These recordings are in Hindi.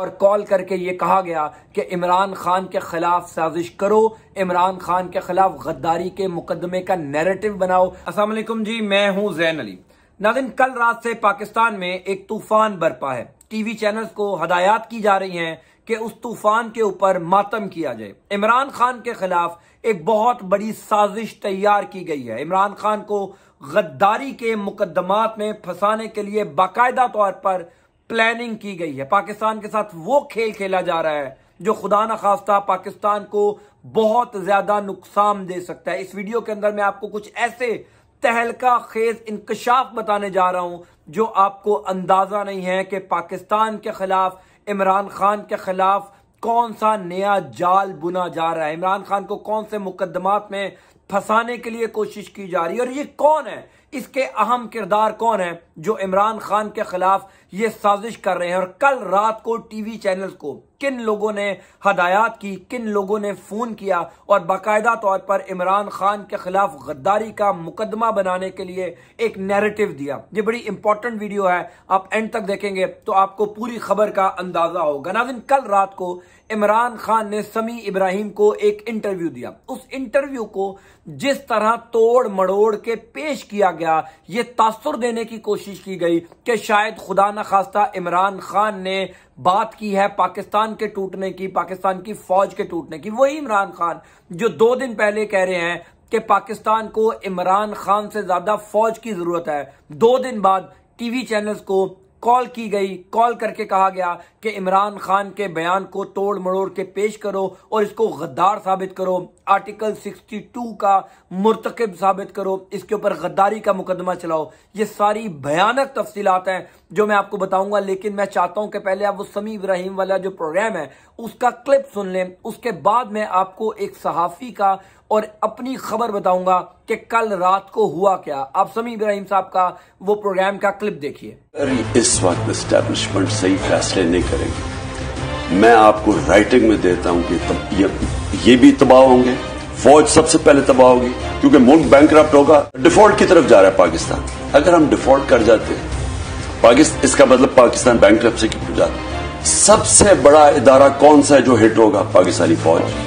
और कॉल करके ये कहा गया कि इमरान खान के खिलाफ साजिश करो इमरान खान के खिलाफ गद्दारी के मुकदमे का नैरेटिव बनाओ असल जी मैं हूं जैन अली नाजिन कल रात से पाकिस्तान में एक तूफान बरपा है टीवी चैनल को हदायत की जा रही हैं कि उस तूफान के ऊपर मातम किया जाए इमरान खान के खिलाफ एक बहुत बड़ी साजिश तैयार की गई है इमरान खान को गद्दारी के मुकदमात में फंसाने के लिए बाकायदा तौर पर प्लानिंग की गई है पाकिस्तान के साथ वो खेल खेला जा रहा है जो खुदा न खास्ता पाकिस्तान को बहुत ज्यादा नुकसान दे सकता है इस वीडियो के अंदर मैं आपको कुछ ऐसे तहलका खेज इंकशाफ बताने जा रहा हूं जो आपको अंदाजा नहीं है कि पाकिस्तान के खिलाफ इमरान खान के खिलाफ कौन सा नया जाल बुना जा रहा है इमरान खान को कौन से मुकदमात में फंसाने के लिए कोशिश की जा रही है और ये कौन है इसके अहम किरदार कौन है जो इमरान खान के खिलाफ ये साजिश कर रहे हैं और कल रात को टीवी चैनल को किन लोगों ने हदायत की किन लोगों ने फोन किया और बाकायदा तौर पर इमरान खान के खिलाफ गद्दारी का मुकदमा बनाने के लिए एक नैरेटिव दिया ये बड़ी इंपॉर्टेंट वीडियो है आप एंड तक देखेंगे तो आपको पूरी खबर का अंदाजा होगा नाजिन कल रात को इमरान खान ने समी इब्राहिम को एक इंटरव्यू दिया उस इंटरव्यू को जिस तरह तोड़ मड़ोड़ के पेश किया गया ये तासुर देने की कोशिश की गई कि शायद खुदा न खास्ता इमरान खान ने बात की है पाकिस्तान के टूटने की पाकिस्तान की फौज के टूटने की वही इमरान खान जो दो दिन पहले कह रहे हैं कि पाकिस्तान को इमरान खान से ज्यादा फौज की जरूरत है दो दिन बाद टीवी चैनल्स को कॉल की गई कॉल करके कहा गया कि इमरान खान के बयान को तोड़ मरोड़ के पेश करो और इसको गद्दार साबित करो आर्टिकल 62 का मुरतकब साबित करो इसके ऊपर गद्दारी का मुकदमा चलाओ ये सारी भयानक तफसीलात हैं जो मैं आपको बताऊंगा लेकिन मैं चाहता हूं कि पहले आप वो समी इब्राहिम वाला जो प्रोग्राम है उसका क्लिप सुन लें उसके बाद मैं आपको एक सहाफ़ी का और अपनी खबर बताऊंगा कि कल रात को हुआ क्या आप समी इब्राहिम साहब का वो प्रोग्राम का क्लिप देखिए इस वक्त स्टैब्लिशमेंट सही फैसले नहीं करेंगे मैं आपको राइटिंग में देता हूँ कि ये, ये भी तबाह होंगे फौज सबसे पहले तबाह होगी क्योंकि मुल्क बैंक होगा डिफॉल्ट की तरफ जा रहा है पाकिस्तान अगर हम डिफॉल्ट कर जाते हैं पाकिस्तान इसका मतलब पाकिस्तान बैंक की वजह सबसे बड़ा इदारा कौन सा है जो हिट होगा पाकिस्तानी फौज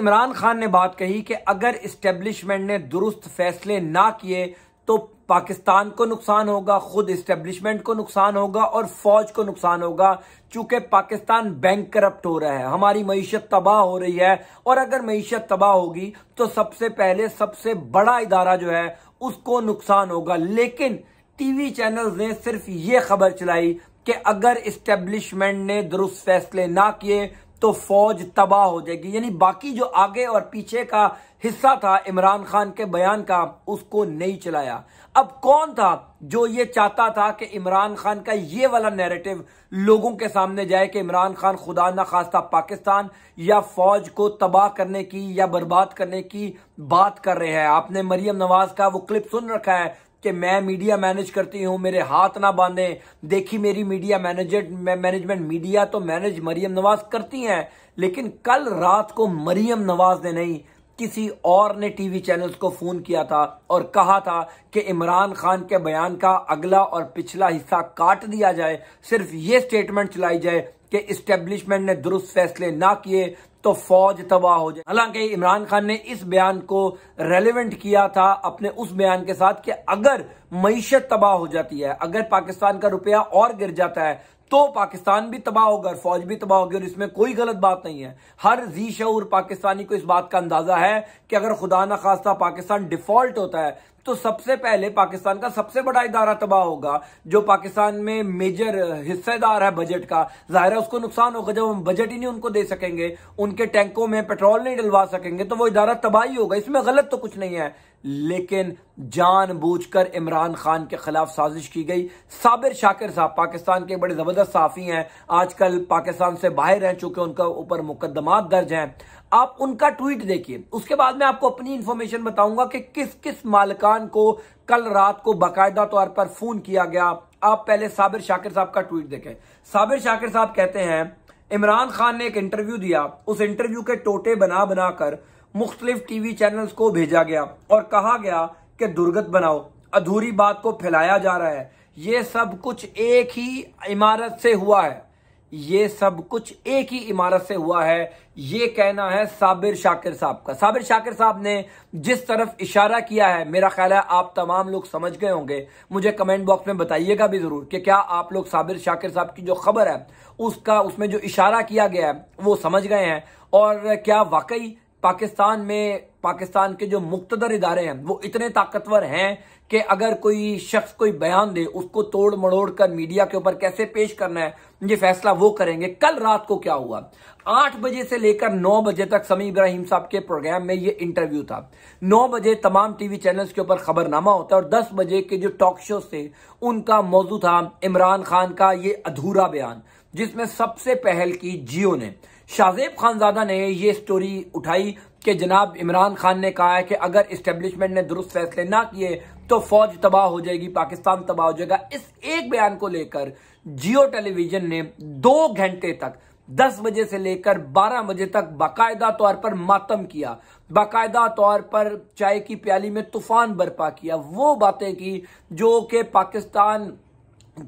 इमरान खान ने बात कही कि अगर इस्टेब्लिशमेंट ने दुरुस्त फैसले ना किए तो पाकिस्तान को नुकसान होगा खुद इस्टेब्लिशमेंट को नुकसान होगा और फौज को नुकसान होगा चूंकि पाकिस्तान बैंक करप्ट हो रहा है हमारी मीशत तबाह हो रही है और अगर मीशत तबाह होगी तो सबसे पहले सबसे बड़ा इदारा जो है उसको नुकसान होगा लेकिन टीवी चैनल ने सिर्फ ये खबर चलाई कि अगर इस्टेब्लिशमेंट ने दुरुस्त फैसले ना किए तो फौज तबाह हो जाएगी यानी बाकी जो आगे और पीछे का हिस्सा था इमरान खान के बयान का उसको नहीं चलाया अब कौन था जो ये चाहता था कि इमरान खान का ये वाला नैरेटिव लोगों के सामने जाए कि इमरान खान खुदा ना खास्ता पाकिस्तान या फौज को तबाह करने की या बर्बाद करने की बात कर रहे हैं आपने मरियम नवाज का वो क्लिप सुन रखा है कि मैं मीडिया मैनेज करती हूँ मेरे हाथ ना बांधे देखी मेरी मीडिया मैनेजर मैनेजमेंट मीडिया तो मैनेज मरियम नवाज करती हैं लेकिन कल रात को मरियम नवाज ने नहीं किसी और ने टीवी चैनल्स को फोन किया था और कहा था कि इमरान खान के बयान का अगला और पिछला हिस्सा काट दिया जाए सिर्फ ये स्टेटमेंट चलाई जाए कि इस्टेब्लिशमेंट ने दुरुस्त फैसले ना किए तो फौज तबाह हो जाए हालांकि इमरान खान ने इस बयान को रेलिवेंट किया था अपने उस बयान के साथ कि अगर मीशत तबाह हो जाती है अगर पाकिस्तान का रुपया और गिर जाता है तो पाकिस्तान भी तबाह होगा फौज भी तबाह होगी और इसमें कोई गलत बात नहीं है हर जी शूर पाकिस्तानी को इस बात का अंदाजा है कि अगर खुदा न खास्ता पाकिस्तान डिफॉल्ट होता है तो सबसे पहले पाकिस्तान का सबसे बड़ा इदारा तबाह होगा जो पाकिस्तान में मेजर हिस्सेदार है बजट का जाहिर है उसको नुकसान होगा जब हम बजट ही नहीं उनको दे सकेंगे उनके टैंकों में पेट्रोल नहीं डलवा सकेंगे तो वो इदारा तबाही होगा इसमें गलत तो कुछ नहीं है लेकिन जानबूझकर इमरान खान के खिलाफ साजिश की गई साबिर शाकिर साहब पाकिस्तान के बड़े जबरदस्त साफी हैं आजकल पाकिस्तान से बाहर रह चुके उनका ऊपर मुकदमा दर्ज हैं आप उनका ट्वीट देखिए उसके बाद में आपको अपनी इंफॉर्मेशन बताऊंगा कि किस किस मालकान को कल रात को बाकायदा तौर पर फोन किया गया आप पहले साबिर शाकिर साहब का ट्वीट देखें साबिर शाकिर साहब कहते हैं इमरान खान ने एक इंटरव्यू दिया उस इंटरव्यू के टोटे बना बनाकर मुख्तलिफ टीवी चैनल्स को भेजा गया और कहा गया कि दुर्गत बनाओ अधूरी बात को फैलाया जा रहा है ये सब कुछ एक ही इमारत से हुआ है ये सब कुछ एक ही इमारत से हुआ है ये कहना है साबिर शाकिर साहब का साबिर शाकिर साहब ने जिस तरफ इशारा किया है मेरा ख्याल है आप तमाम लोग समझ गए होंगे मुझे कमेंट बॉक्स में बताइएगा भी जरूर कि क्या आप लोग साबिर शाकिर साहब की जो खबर है उसका उसमें जो इशारा किया गया है वो समझ गए हैं और क्या वाकई पाकिस्तान में पाकिस्तान के जो मुक्तदर इदारे हैं वो इतने ताकतवर हैं कि अगर कोई शख्स कोई बयान दे उसको तोड़ मड़ोड़ कर मीडिया के ऊपर कैसे पेश करना है ये फैसला वो करेंगे कल रात को क्या हुआ आठ बजे से लेकर नौ बजे तक समी इब्राहिम साहब के प्रोग्राम में ये इंटरव्यू था नौ बजे तमाम टीवी चैनल्स के ऊपर खबरनामा होता है और दस बजे के जो टॉक शो थे उनका मौजू था इमरान खान का ये अधूरा बयान जिसमें सबसे पहल की जियो ने शाहजेब खानजादा ने ये स्टोरी उठाई कि जनाब इमरान खान ने कहा है कि अगर इस्टेब्लिशमेंट ने दुरुस्त फैसले ना किए तो फौज तबाह हो जाएगी पाकिस्तान तबाह हो जाएगा इस एक बयान को लेकर जियो टेलीविजन ने दो घंटे तक 10 बजे से लेकर 12 बजे तक बाकायदा तौर पर मातम किया बाकायदा तौर पर चाय की प्याली में तूफान बर्पा किया वो बातें की जो कि पाकिस्तान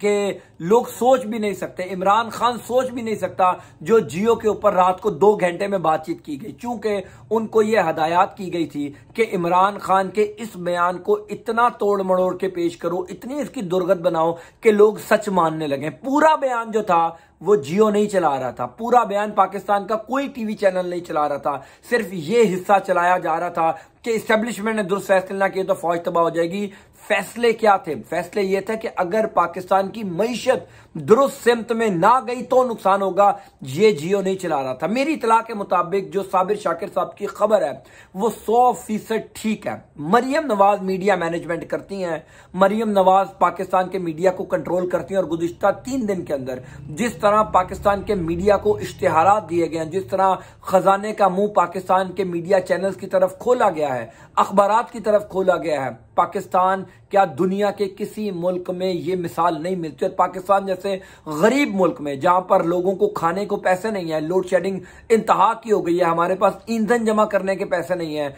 कि लोग सोच भी नहीं सकते इमरान खान सोच भी नहीं सकता जो जियो के ऊपर रात को दो घंटे में बातचीत की गई चूंकि उनको यह हदायत की गई थी कि इमरान खान के इस बयान को इतना तोड़ मड़ोड़ के पेश करो इतनी इसकी दुर्गत बनाओ कि लोग सच मानने लगे पूरा बयान जो था वो जियो नहीं चला रहा था पूरा बयान पाकिस्तान का कोई टीवी चैनल नहीं चला रहा था सिर्फ ये हिस्सा चलाया जा रहा था कि इस्टेब्लिशमेंट ने दुरुस्त फैसले ना किए तो फौज तबाह हो जाएगी फैसले क्या थे फैसले ये थे कि अगर पाकिस्तान की मीशत दुरुस्त सिमत में ना गई तो नुकसान होगा ये जियो नहीं चला रहा था मेरी इतला के मुताबिक जो साबिर शाकिर साहब की खबर है वो सौ फीसद ठीक है मरियम नवाज मीडिया मैनेजमेंट करती हैं मरियम नवाज पाकिस्तान के मीडिया को कंट्रोल करती हैं और गुजशत तीन दिन के अंदर जिस तरह पाकिस्तान के मीडिया को इश्तहार दिए गए हैं जिस तरह खजाने का मुंह पाकिस्तान के मीडिया चैनल की तरफ खोला गया है अखबार की तरफ खोला गया है पाकिस्तान क्या दुनिया के किसी मुल्क में ये मिसाल नहीं मिलती और पाकिस्तान जैसे गरीब मुल्क में जहां पर लोगों को खाने को पैसे नहीं है लोड शेडिंग इंतहा की हो गई है हमारे पास ईंधन जमा करने के पैसे नहीं है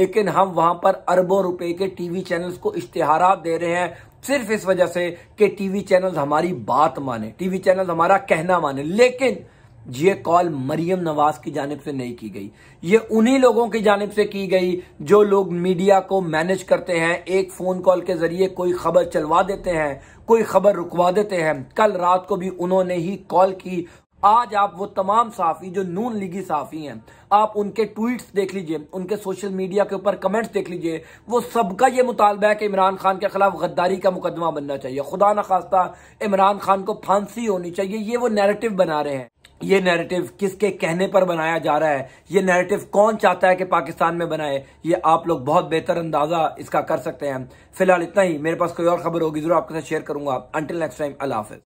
लेकिन हम वहां पर अरबों रुपए के टीवी चैनल्स को इश्तेहारा दे रहे हैं सिर्फ इस वजह से कि टीवी चैनल हमारी बात माने टीवी चैनल हमारा कहना माने लेकिन ये कॉल मरियम नवाज की जानब से नहीं की गई ये उन्हीं लोगों की जानब से की गई जो लोग मीडिया को मैनेज करते हैं एक फोन कॉल के जरिए कोई खबर चलवा देते हैं कोई खबर रुकवा देते हैं कल रात को भी उन्होंने ही कॉल की आज आप वो तमाम साफ़ी जो नून लीगी साफ़ी हैं आप उनके ट्वीट्स देख लीजिए उनके सोशल मीडिया के ऊपर कमेंट्स देख लीजिए वो सबका ये मुतालबा है कि इमरान खान के खिलाफ गद्दारी का मुकदमा बनना चाहिए खुदा न खास्ता इमरान खान को फांसी होनी चाहिए ये वो नैरेटिव बना रहे हैं ये नैरेटिव किसके कहने पर बनाया जा रहा है ये नैरेटिव कौन चाहता है कि पाकिस्तान में बनाए ये आप लोग बहुत बेहतर अंदाजा इसका कर सकते हैं फिलहाल इतना ही मेरे पास कोई और खबर होगी जरूर आपके साथ शेयर करूंगा अंटिल नेक्स्ट टाइम अल्लाह हाफिज